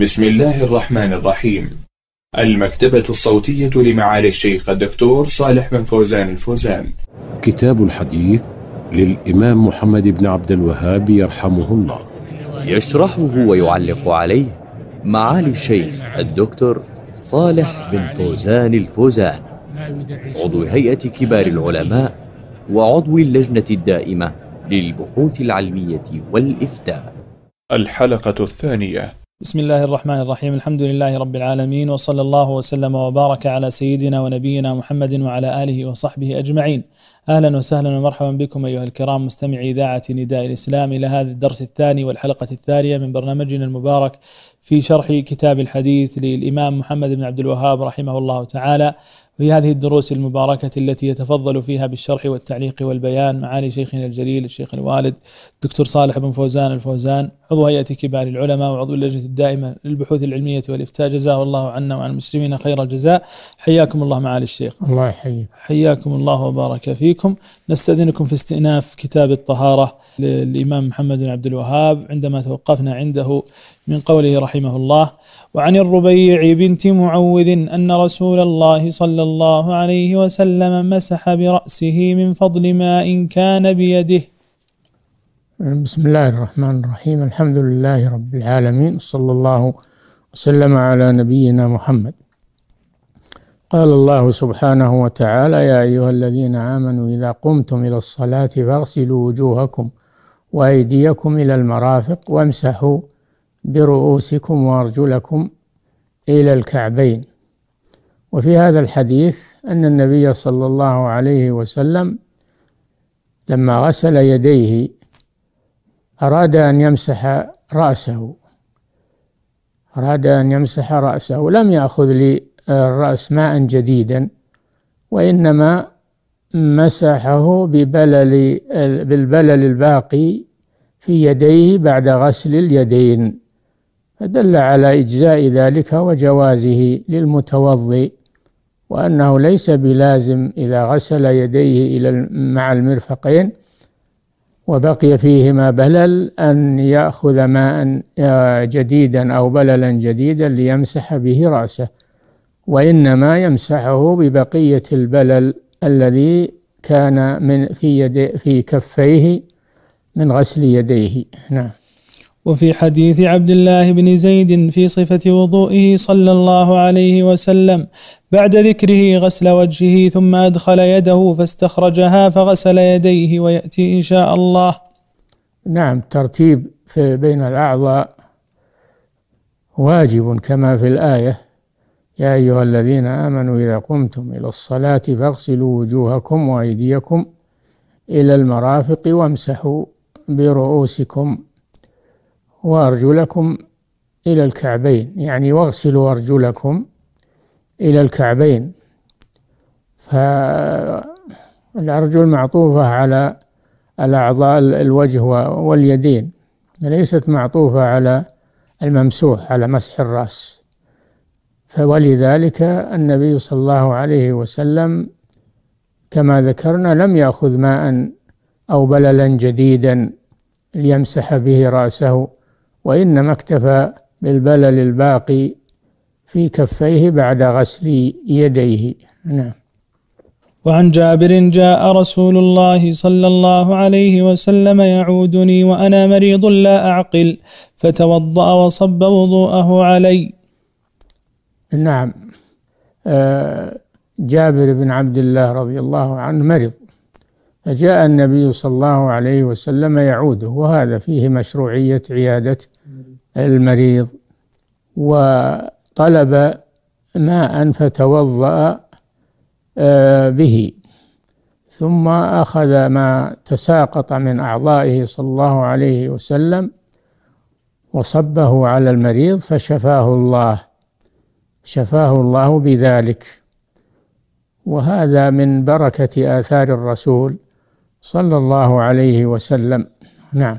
بسم الله الرحمن الرحيم المكتبة الصوتية لمعالي الشيخ الدكتور صالح بن فوزان الفوزان كتاب الحديث للإمام محمد بن عبد الوهاب يرحمه الله يشرحه ويعلق عليه معالي الشيخ الدكتور صالح بن فوزان الفوزان عضو هيئة كبار العلماء وعضو اللجنة الدائمة للبحوث العلمية والإفتاء الحلقة الثانية بسم الله الرحمن الرحيم الحمد لله رب العالمين وصلى الله وسلم وبارك على سيدنا ونبينا محمد وعلى اله وصحبه اجمعين اهلا وسهلا ومرحبا بكم ايها الكرام مستمعي اذاعه نداء الاسلام الى هذا الدرس الثاني والحلقه الثانيه من برنامجنا المبارك في شرح كتاب الحديث للإمام محمد بن عبد الوهاب رحمه الله تعالى في هذه الدروس المباركة التي يتفضل فيها بالشرح والتعليق والبيان معالي شيخنا الجليل الشيخ الوالد الدكتور صالح بن فوزان الفوزان عضو هيئة كبار العلماء وعضو اللجنة الدائمة للبحوث العلمية والإفتاء جزاه الله عنا وعن المسلمين خير الجزاء حياكم الله معالي الشيخ الله يحييك حياكم الله وبارك فيكم نستأذنكم في استئناف كتاب الطهارة للإمام محمد بن عبد الوهاب عندما توقفنا عنده من قوله رحمه رحمه الله وعن الربيع بنت معوذ أن رسول الله صلى الله عليه وسلم مسح برأسه من فضل ان كان بيده بسم الله الرحمن الرحيم الحمد لله رب العالمين صلى الله وسلم على نبينا محمد قال الله سبحانه وتعالى يا أيها الذين آمنوا إذا قمتم إلى الصلاة فاغسلوا وجوهكم وأيديكم إلى المرافق وامسحوا برؤوسكم وارجلكم الى الكعبين وفي هذا الحديث ان النبي صلى الله عليه وسلم لما غسل يديه اراد ان يمسح راسه اراد ان يمسح راسه لم ياخذ للراس ماء جديدا وانما مسحه ببلل بالبلل الباقي في يديه بعد غسل اليدين فدل على إجزاء ذلك وجوازه للمتوضئ وأنه ليس بلازم إذا غسل يديه إلى مع المرفقين وبقي فيهما بلل أن يأخذ ماء جديدا أو بللا جديدا ليمسح به رأسه وإنما يمسحه ببقية البلل الذي كان من في يدي في كفيه من غسل يديه نعم وفي حديث عبد الله بن زيد في صفة وضوئه صلى الله عليه وسلم بعد ذكره غسل وجهه ثم أدخل يده فاستخرجها فغسل يديه ويأتي إن شاء الله نعم ترتيب في بين الأعضاء واجب كما في الآية يا أيها الذين آمنوا إذا قمتم إلى الصلاة فاغسلوا وجوهكم وأيديكم إلى المرافق وامسحوا برؤوسكم وأرجلكم إلى الكعبين يعني واغسلوا أرجلكم إلى الكعبين فالأرجل معطوفة على الأعضاء الوجه واليدين ليست معطوفة على الممسوح على مسح الرأس فولذلك النبي صلى الله عليه وسلم كما ذكرنا لم يأخذ ماء أو بللا جديدا ليمسح به رأسه وإنما اكتفى بالبلل الباقي في كفيه بعد غسل يديه نعم وعن جابر جاء رسول الله صلى الله عليه وسلم يعودني وأنا مريض لا أعقل فتوضأ وصب وضوءه علي نعم آه، جابر بن عبد الله رضي الله عنه مرض فجاء النبي صلى الله عليه وسلم يعوده وهذا فيه مشروعية عيادة المريض وطلب ماء فتوضأ آه، به ثم أخذ ما تساقط من أعضائه صلى الله عليه وسلم وصبه على المريض فشفاه الله شفاه الله بذلك وهذا من بركة آثار الرسول صلى الله عليه وسلم نعم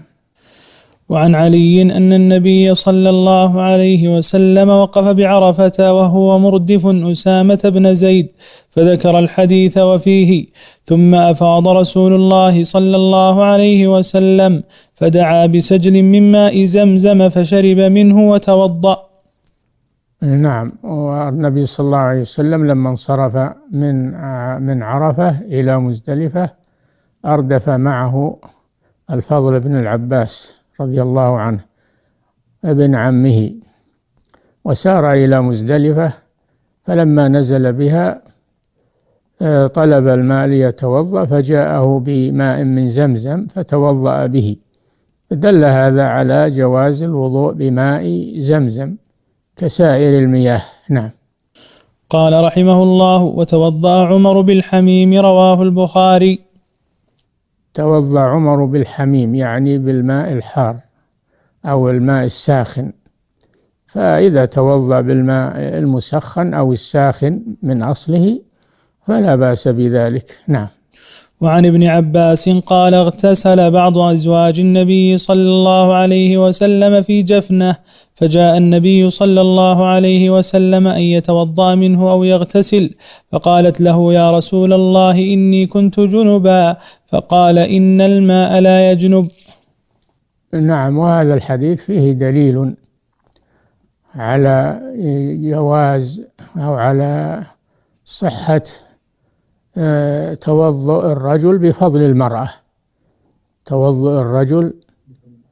وعن علي أن النبي صلى الله عليه وسلم وقف بعرفة وهو مردف أسامة بن زيد فذكر الحديث وفيه ثم أفاض رسول الله صلى الله عليه وسلم فدعا بسجل من ماء زمزم فشرب منه وتوضأ نعم والنبي صلى الله عليه وسلم لما انصرف من آه، من عرفة إلى مزدلفة أردف معه الفضل بن العباس رضي الله عنه ابن عمه وسار إلى مزدلفة فلما نزل بها آه، طلب الماء ليتوضأ فجاءه بماء من زمزم فتوضأ به دل هذا على جواز الوضوء بماء زمزم كسائر المياه نعم قال رحمه الله وتوضأ عمر بالحميم رواه البخاري توضا عمر بالحميم يعني بالماء الحار او الماء الساخن فاذا توضا بالماء المسخن او الساخن من اصله فلا باس بذلك نعم وعن ابن عباس قال اغتسل بعض ازواج النبي صلى الله عليه وسلم في جفنه فجاء النبي صلى الله عليه وسلم ان يتوضا منه او يغتسل فقالت له يا رسول الله اني كنت جنبا فقال إن الماء لا يجنب نعم وهذا الحديث فيه دليل على جواز أو على صحة آه، توضؤ الرجل بفضل المرأة توضؤ الرجل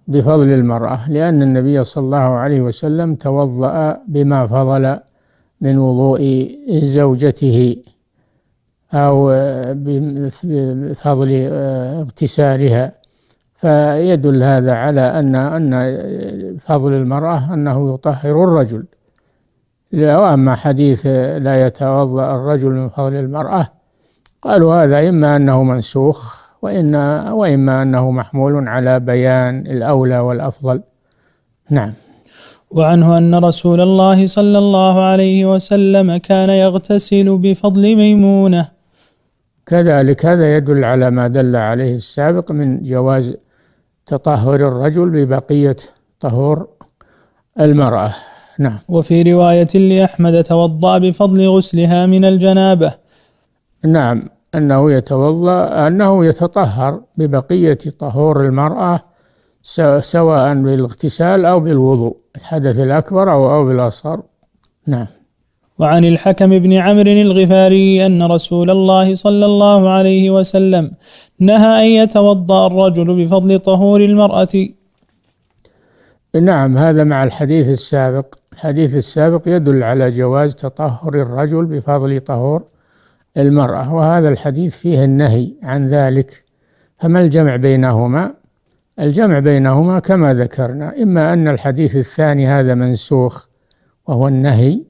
بفضل المرأة لأن النبي صلى الله عليه وسلم توضأ بما فضل من وضوء زوجته أو بفضل اغتسالها فيدل هذا على أن أن فضل المرأة أنه يطهر الرجل وأما حديث لا يتوضأ الرجل من فضل المرأة قالوا هذا إما أنه منسوخ وإن وإما أنه محمول على بيان الأولى والأفضل نعم وعنه أن رسول الله صلى الله عليه وسلم كان يغتسل بفضل ميمونة كذلك هذا يدل على ما دل عليه السابق من جواز تطهر الرجل ببقية طهور المرأة نعم وفي رواية لأحمد توضأ بفضل غسلها من الجنابة نعم أنه يتوضأ أنه يتطهر ببقية طهور المرأة سواء بالاغتسال أو بالوضوء الحدث الأكبر أو أو بالأصغر نعم وعن الحكم بن عمرو الغفاري أن رسول الله صلى الله عليه وسلم نهى أن يتوضأ الرجل بفضل طهور المرأة نعم هذا مع الحديث السابق الحديث السابق يدل على جواز تطهر الرجل بفضل طهور المرأة وهذا الحديث فيه النهي عن ذلك فما الجمع بينهما الجمع بينهما كما ذكرنا إما أن الحديث الثاني هذا منسوخ وهو النهي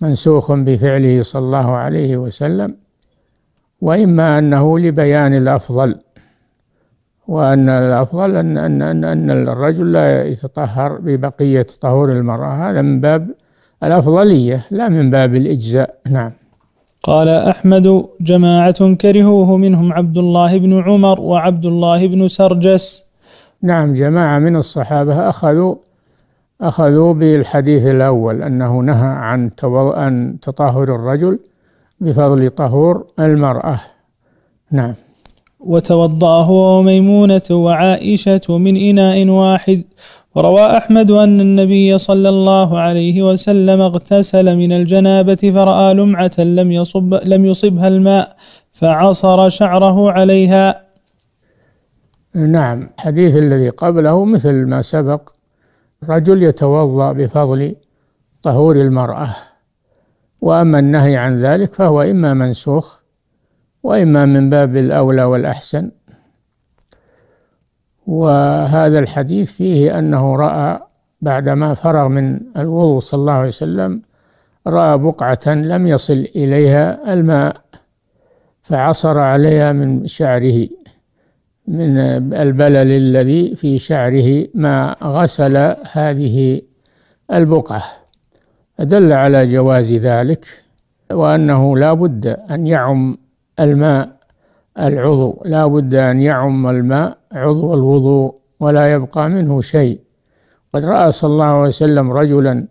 منسوخ بفعله صلى الله عليه وسلم وإما أنه لبيان الأفضل وأن الأفضل أن أن أن, أن الرجل لا يتطهر ببقية طهور المرأة هذا من باب الأفضلية لا من باب الإجزاء نعم قال أحمد جماعة كرهوه منهم عبد الله بن عمر وعبد الله بن سرجس نعم جماعة من الصحابة أخذوا أخذوا بالحديث الأول أنه نهى عن أن تطهر الرجل بفضل طهور المرأة نعم وتوضأ هو وميمونة وعائشة من إناء واحد وروى أحمد أن النبي صلى الله عليه وسلم اغتسل من الجنابة فرأى لمعة لم يصب لم يصبها الماء فعصر شعره عليها. نعم، الحديث الذي قبله مثل ما سبق الرجل يتوضأ بفضل طهور المرأة وأما النهي عن ذلك فهو إما منسوخ وإما من باب الأولى والأحسن وهذا الحديث فيه أنه رأى بعدما فرغ من الوضوء صلى الله عليه وسلم رأى بقعة لم يصل إليها الماء فعصر عليها من شعره من البلل الذي في شعره ما غسل هذه البقعة دل على جواز ذلك وأنه لا بد أن يعم الماء العضو لا بد أن يعم الماء عضو الوضوء ولا يبقى منه شيء قد رأى صلى الله عليه وسلم رجلا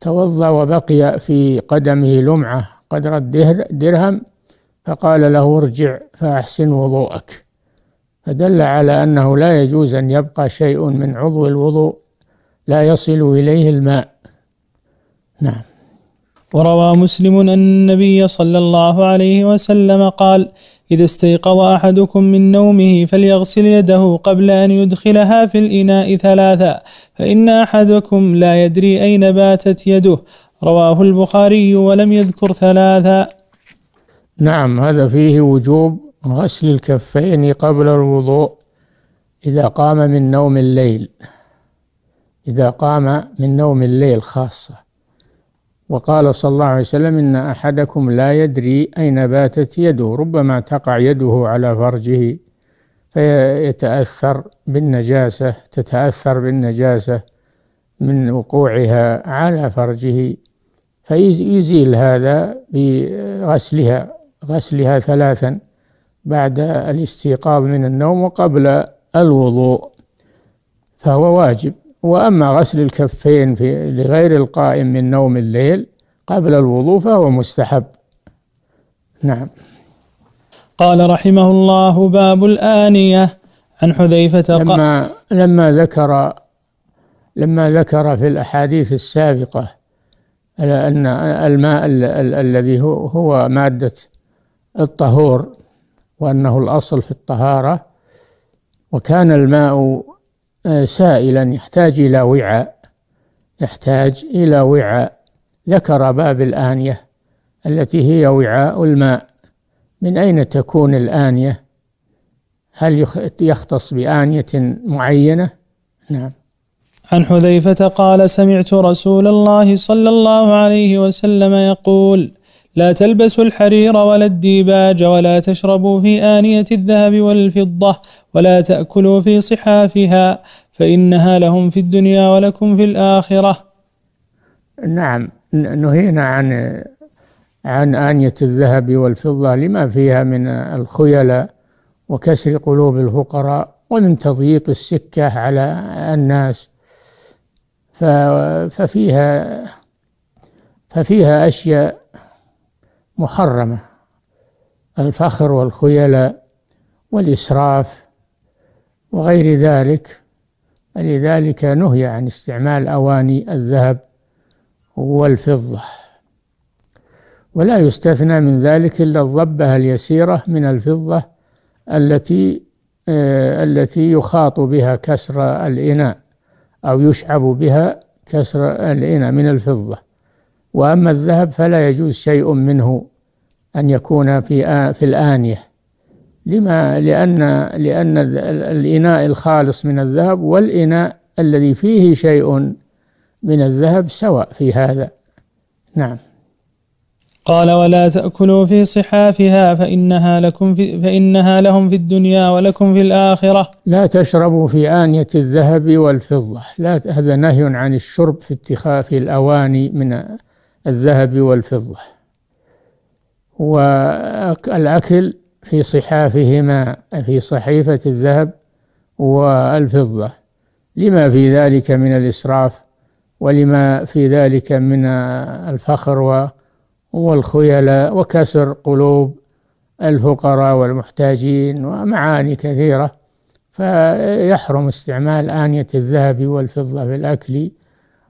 توضأ وبقي في قدمه لمعة قدر الدرهم فقال له ارجع فأحسن وضوءك فدل على أنه لا يجوز أن يبقى شيء من عضو الوضوء لا يصل إليه الماء نعم وروى مسلم أن النبي صلى الله عليه وسلم قال إذا استيقظ أحدكم من نومه فليغسل يده قبل أن يدخلها في الإناء ثلاثا فإن أحدكم لا يدري أين باتت يده رواه البخاري ولم يذكر ثلاثا نعم هذا فيه وجوب غسل الكفين قبل الوضوء إذا قام من نوم الليل إذا قام من نوم الليل خاصة وقال صلى الله عليه وسلم إن أحدكم لا يدري أين باتت يده ربما تقع يده على فرجه فيتأثر بالنجاسة تتأثر بالنجاسة من وقوعها على فرجه فيزيل هذا بغسلها غسلها ثلاثا بعد الاستيقاظ من النوم وقبل الوضوء فهو واجب وأما غسل الكفين في لغير القائم من نوم الليل قبل الوضوء فهو مستحب نعم قال رحمه الله باب الآنية عن حذيفة لما لما ذكر لما ذكر في الأحاديث السابقة أن الماء الذي هو مادة الطهور وأنه الأصل في الطهارة وكان الماء آه، سائلا يحتاج إلى وعاء يحتاج إلى وعاء ذكر باب الآنية التي هي وعاء الماء من أين تكون الآنية؟ هل يختص بآنية معينة؟ نعم عن حذيفة قال سمعت رسول الله صلى الله عليه وسلم يقول: لا تلبسوا الحرير ولا الديباج ولا تشربوا في آنية الذهب والفضة ولا تأكلوا في صحافها فإنها لهم في الدنيا ولكم في الآخرة نعم نهينا عن عن آنية الذهب والفضة لما فيها من الخيلاء وكسر قلوب الفقراء ومن تضييق السكة على الناس ففيها ففيها أشياء محرمة الفخر والخيلاء والإسراف وغير ذلك لذلك نهي عن استعمال أواني الذهب والفضة ولا يستثنى من ذلك إلا الضبة اليسيرة من الفضة التي آه، التي يخاط بها كسر الإناء أو يشعب بها كسر الإناء من الفضة وأما الذهب فلا يجوز شيء منه أن يكون في في الآنية لما لأن لأن الإناء الخالص من الذهب والإناء الذي فيه شيء من الذهب سواء في هذا نعم قال ولا تأكلوا في صحافها فإنها لكم في فإنها لهم في الدنيا ولكم في الآخرة لا تشربوا في آنية الذهب والفضة لا هذا نهي عن الشرب في اتخاذ الأواني من الذهب والفضة والأكل في صحافهما في صحيفة الذهب والفضة لما في ذلك من الإسراف ولما في ذلك من الفخر والخيلاء وكسر قلوب الفقراء والمحتاجين ومعاني كثيرة فيحرم استعمال آنية الذهب والفضة في الأكل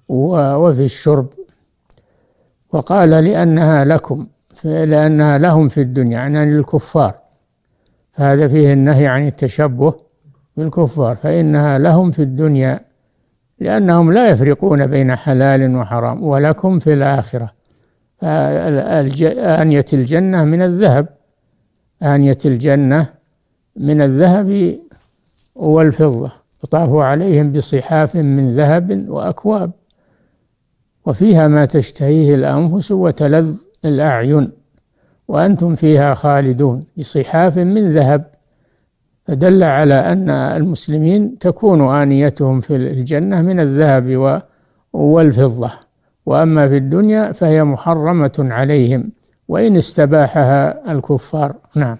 وفي الشرب وقال لأنها لكم لأنها لهم في الدنيا يعني للكفار هذا فيه النهي عن التشبه بالكفار فإنها لهم في الدنيا لأنهم لا يفرقون بين حلال وحرام ولكم في الآخرة آنية الجنة من الذهب آنية الجنة من الذهب والفضة يطاف عليهم بصحاف من ذهب وأكواب وفيها ما تشتهيه الأنفس وتلذ الأعين وأنتم فيها خالدون بصحاف من ذهب فدل على أن المسلمين تكون آنيتهم في الجنة من الذهب والفضة وأما في الدنيا فهي محرمة عليهم وإن استباحها الكفار نعم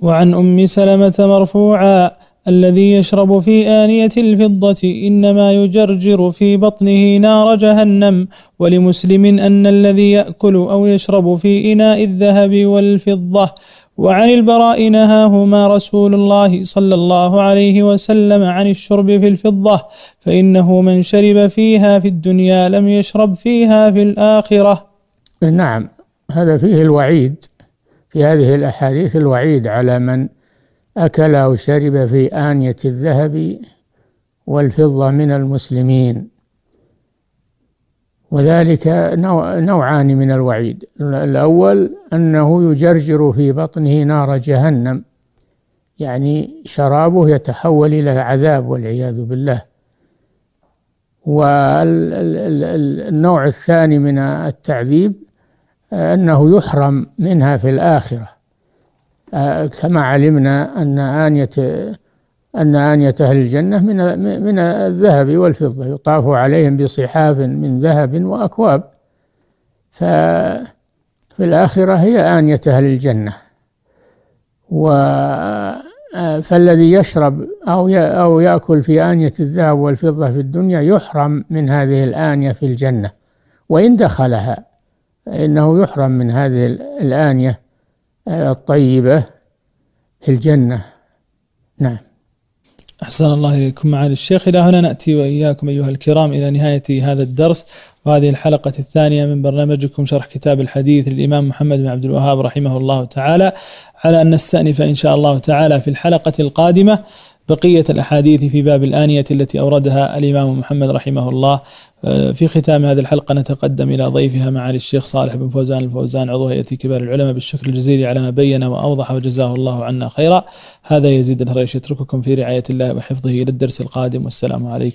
وعن أم سلمة مرفوعا الذي يشرب في آنية الفضة إنما يجرجر في بطنه نار جهنم ولمسلم أن الذي يأكل أو يشرب في إناء الذهب والفضة وعن البراء نهاهما رسول الله صلى الله عليه وسلم عن الشرب في الفضة فإنه من شرب فيها في الدنيا لم يشرب فيها في الآخرة نعم هذا فيه الوعيد في هذه الأحاديث الوعيد على من أكل أو شرب في آنية الذهب والفضة من المسلمين وذلك نوعان من الوعيد الأول أنه يجرجر في بطنه نار جهنم يعني شرابه يتحول إلى عذاب والعياذ بالله والنوع الثاني من التعذيب أنه يحرم منها في الآخرة كما علمنا أن آنية أن آنية أهل الجنة من من الذهب والفضة يطاف عليهم بصحاف من ذهب وأكواب ففي الآخرة هي آنية أهل الجنة و فالذي يشرب أو أو يأكل في آنية الذهب والفضة في الدنيا يحرم من هذه الآنية في الجنة وإن دخلها فإنه يحرم من هذه الآنية الطيبة في الجنة نعم أحسن الله إليكم معالي الشيخ إلى هنا نأتي وإياكم أيها الكرام إلى نهاية هذا الدرس وهذه الحلقة الثانية من برنامجكم شرح كتاب الحديث للإمام محمد بن عبد الوهاب رحمه الله تعالى على أن نستأنف إن شاء الله تعالى في الحلقة القادمة بقية الأحاديث في باب الآنية التي أوردها الإمام محمد رحمه الله في ختام هذه الحلقة نتقدم إلى ضيفها معالي الشيخ صالح بن فوزان الفوزان عضو هيئة كبار العلماء بالشكر الجزيل على ما بين وأوضح وجزاه الله عنا خيرا هذا يزيد الهريش يترككم في رعاية الله وحفظه إلى الدرس القادم والسلام عليكم